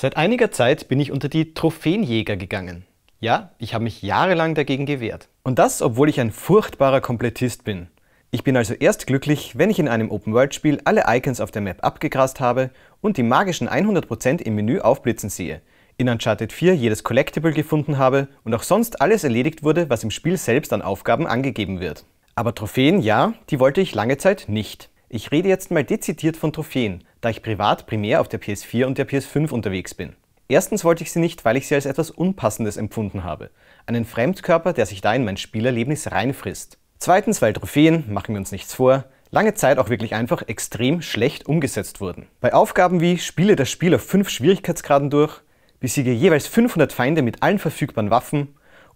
Seit einiger Zeit bin ich unter die Trophäenjäger gegangen. Ja, ich habe mich jahrelang dagegen gewehrt. Und das, obwohl ich ein furchtbarer Komplettist bin. Ich bin also erst glücklich, wenn ich in einem Open-World-Spiel alle Icons auf der Map abgegrast habe und die magischen 100% im Menü aufblitzen sehe, in Uncharted 4 jedes Collectible gefunden habe und auch sonst alles erledigt wurde, was im Spiel selbst an Aufgaben angegeben wird. Aber Trophäen, ja, die wollte ich lange Zeit nicht. Ich rede jetzt mal dezidiert von Trophäen, da ich privat primär auf der PS4 und der PS5 unterwegs bin. Erstens wollte ich sie nicht, weil ich sie als etwas Unpassendes empfunden habe. Einen Fremdkörper, der sich da in mein Spielerlebnis reinfrisst. Zweitens, weil Trophäen, machen wir uns nichts vor, lange Zeit auch wirklich einfach extrem schlecht umgesetzt wurden. Bei Aufgaben wie Spiele das Spiel auf fünf Schwierigkeitsgraden durch, besiege jeweils 500 Feinde mit allen verfügbaren Waffen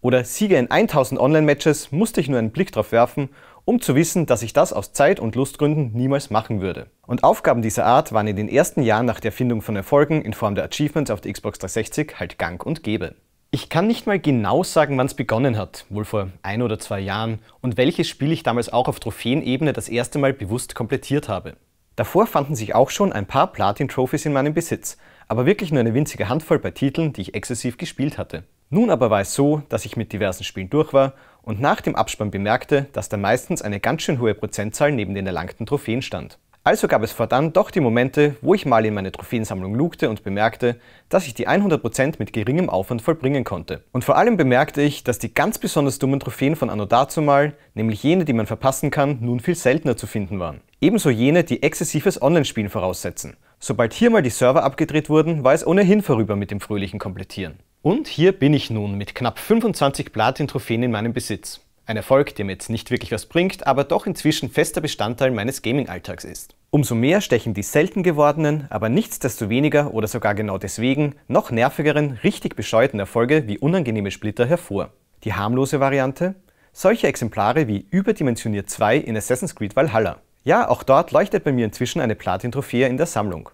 oder siege in 1000 Online-Matches musste ich nur einen Blick drauf werfen um zu wissen, dass ich das aus Zeit- und Lustgründen niemals machen würde. Und Aufgaben dieser Art waren in den ersten Jahren nach der Erfindung von Erfolgen in Form der Achievements auf der Xbox 360 halt gang und gäbe. Ich kann nicht mal genau sagen, wann es begonnen hat, wohl vor ein oder zwei Jahren, und welches Spiel ich damals auch auf Trophäenebene das erste Mal bewusst komplettiert habe. Davor fanden sich auch schon ein paar Platin-Trophies in meinem Besitz, aber wirklich nur eine winzige Handvoll bei Titeln, die ich exzessiv gespielt hatte. Nun aber war es so, dass ich mit diversen Spielen durch war und nach dem Abspann bemerkte, dass da meistens eine ganz schön hohe Prozentzahl neben den erlangten Trophäen stand. Also gab es fortan doch die Momente, wo ich mal in meine Trophäensammlung lugte und bemerkte, dass ich die 100% mit geringem Aufwand vollbringen konnte. Und vor allem bemerkte ich, dass die ganz besonders dummen Trophäen von Anno dazumal, nämlich jene, die man verpassen kann, nun viel seltener zu finden waren. Ebenso jene, die exzessives Online-Spielen voraussetzen. Sobald hier mal die Server abgedreht wurden, war es ohnehin vorüber mit dem fröhlichen Komplettieren. Und hier bin ich nun mit knapp 25 Platin-Trophäen in meinem Besitz. Ein Erfolg, der mir jetzt nicht wirklich was bringt, aber doch inzwischen fester Bestandteil meines Gaming-Alltags ist. Umso mehr stechen die selten gewordenen, aber nichtsdestoweniger oder sogar genau deswegen noch nervigeren, richtig bescheuerten Erfolge wie unangenehme Splitter hervor. Die harmlose Variante? Solche Exemplare wie Überdimensioniert 2 in Assassin's Creed Valhalla. Ja, auch dort leuchtet bei mir inzwischen eine Platin-Trophäe in der Sammlung.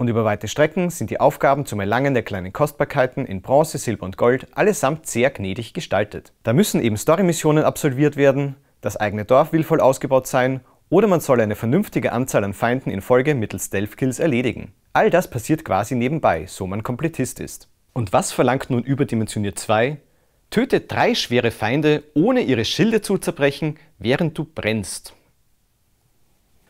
Und über weite Strecken sind die Aufgaben zum Erlangen der kleinen Kostbarkeiten in Bronze, Silber und Gold allesamt sehr gnädig gestaltet. Da müssen eben Story-Missionen absolviert werden, das eigene Dorf will voll ausgebaut sein oder man soll eine vernünftige Anzahl an Feinden in Folge mittels Stealth-Kills erledigen. All das passiert quasi nebenbei, so man Komplettist ist. Und was verlangt nun Überdimensioniert 2? Töte drei schwere Feinde, ohne ihre Schilde zu zerbrechen, während du brennst.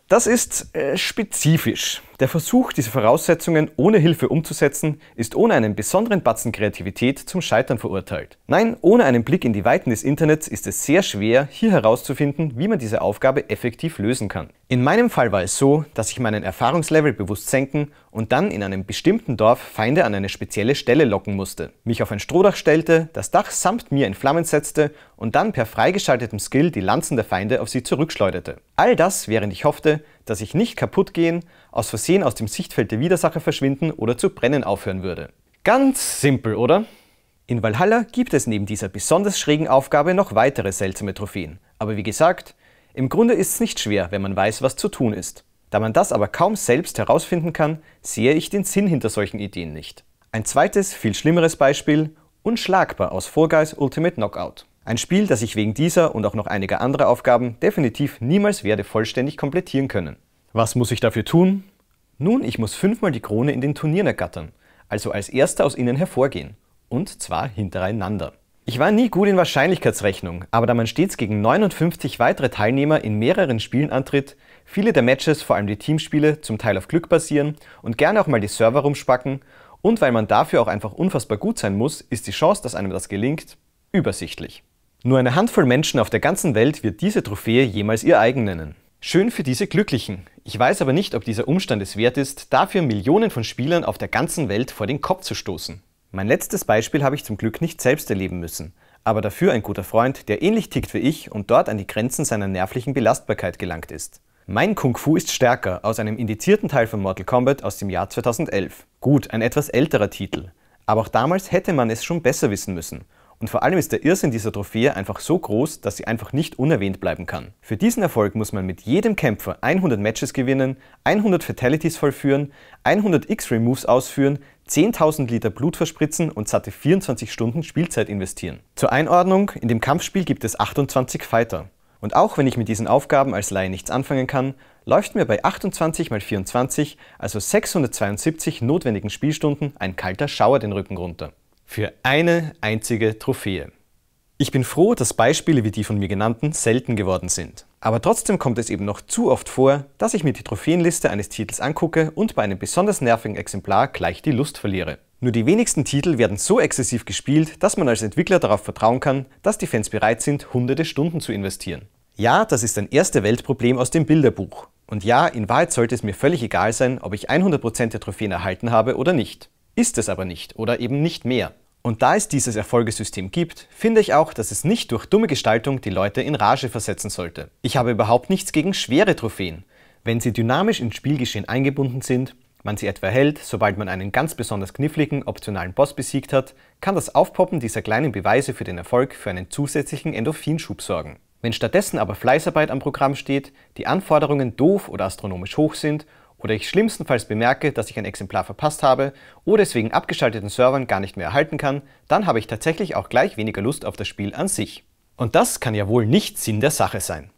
Das ist äh, spezifisch. Der Versuch, diese Voraussetzungen ohne Hilfe umzusetzen, ist ohne einen besonderen Batzen Kreativität zum Scheitern verurteilt. Nein, ohne einen Blick in die Weiten des Internets ist es sehr schwer, hier herauszufinden, wie man diese Aufgabe effektiv lösen kann. In meinem Fall war es so, dass ich meinen Erfahrungslevel bewusst senken und dann in einem bestimmten Dorf Feinde an eine spezielle Stelle locken musste, mich auf ein Strohdach stellte, das Dach samt mir in Flammen setzte und dann per freigeschaltetem Skill die Lanzen der Feinde auf sie zurückschleuderte. All das, während ich hoffte, dass ich nicht kaputt gehen, aus Versehen aus dem Sichtfeld der Widersacher verschwinden oder zu brennen aufhören würde. Ganz simpel, oder? In Valhalla gibt es neben dieser besonders schrägen Aufgabe noch weitere seltsame Trophäen. Aber wie gesagt, im Grunde ist es nicht schwer, wenn man weiß, was zu tun ist. Da man das aber kaum selbst herausfinden kann, sehe ich den Sinn hinter solchen Ideen nicht. Ein zweites, viel schlimmeres Beispiel, unschlagbar aus Fall Guys Ultimate Knockout. Ein Spiel, das ich wegen dieser und auch noch einiger anderer Aufgaben definitiv niemals werde vollständig komplettieren können. Was muss ich dafür tun? Nun, ich muss fünfmal die Krone in den Turnieren ergattern, also als erster aus ihnen hervorgehen. Und zwar hintereinander. Ich war nie gut in Wahrscheinlichkeitsrechnung, aber da man stets gegen 59 weitere Teilnehmer in mehreren Spielen antritt, viele der Matches, vor allem die Teamspiele, zum Teil auf Glück basieren und gerne auch mal die Server rumspacken und weil man dafür auch einfach unfassbar gut sein muss, ist die Chance, dass einem das gelingt, übersichtlich. Nur eine Handvoll Menschen auf der ganzen Welt wird diese Trophäe jemals ihr eigen nennen. Schön für diese Glücklichen. Ich weiß aber nicht, ob dieser Umstand es wert ist, dafür Millionen von Spielern auf der ganzen Welt vor den Kopf zu stoßen. Mein letztes Beispiel habe ich zum Glück nicht selbst erleben müssen, aber dafür ein guter Freund, der ähnlich tickt wie ich und dort an die Grenzen seiner nervlichen Belastbarkeit gelangt ist. Mein Kung Fu ist stärker aus einem indizierten Teil von Mortal Kombat aus dem Jahr 2011. Gut, ein etwas älterer Titel. Aber auch damals hätte man es schon besser wissen müssen und vor allem ist der Irrsinn dieser Trophäe einfach so groß, dass sie einfach nicht unerwähnt bleiben kann. Für diesen Erfolg muss man mit jedem Kämpfer 100 Matches gewinnen, 100 Fatalities vollführen, 100 X-Ray Moves ausführen, 10.000 Liter Blut verspritzen und satte 24 Stunden Spielzeit investieren. Zur Einordnung, in dem Kampfspiel gibt es 28 Fighter. Und auch wenn ich mit diesen Aufgaben als Laie nichts anfangen kann, läuft mir bei 28 mal 24, also 672 notwendigen Spielstunden, ein kalter Schauer den Rücken runter für eine einzige Trophäe. Ich bin froh, dass Beispiele wie die von mir genannten selten geworden sind. Aber trotzdem kommt es eben noch zu oft vor, dass ich mir die Trophäenliste eines Titels angucke und bei einem besonders nervigen Exemplar gleich die Lust verliere. Nur die wenigsten Titel werden so exzessiv gespielt, dass man als Entwickler darauf vertrauen kann, dass die Fans bereit sind, hunderte Stunden zu investieren. Ja, das ist ein Erste-Welt-Problem aus dem Bilderbuch. Und ja, in Wahrheit sollte es mir völlig egal sein, ob ich 100% der Trophäen erhalten habe oder nicht ist es aber nicht oder eben nicht mehr. Und da es dieses Erfolgesystem gibt, finde ich auch, dass es nicht durch dumme Gestaltung die Leute in Rage versetzen sollte. Ich habe überhaupt nichts gegen schwere Trophäen. Wenn sie dynamisch ins Spielgeschehen eingebunden sind, man sie etwa hält, sobald man einen ganz besonders kniffligen, optionalen Boss besiegt hat, kann das Aufpoppen dieser kleinen Beweise für den Erfolg für einen zusätzlichen Endorphinschub sorgen. Wenn stattdessen aber Fleißarbeit am Programm steht, die Anforderungen doof oder astronomisch hoch sind oder ich schlimmstenfalls bemerke, dass ich ein Exemplar verpasst habe oder es wegen abgeschalteten Servern gar nicht mehr erhalten kann, dann habe ich tatsächlich auch gleich weniger Lust auf das Spiel an sich. Und das kann ja wohl nicht Sinn der Sache sein.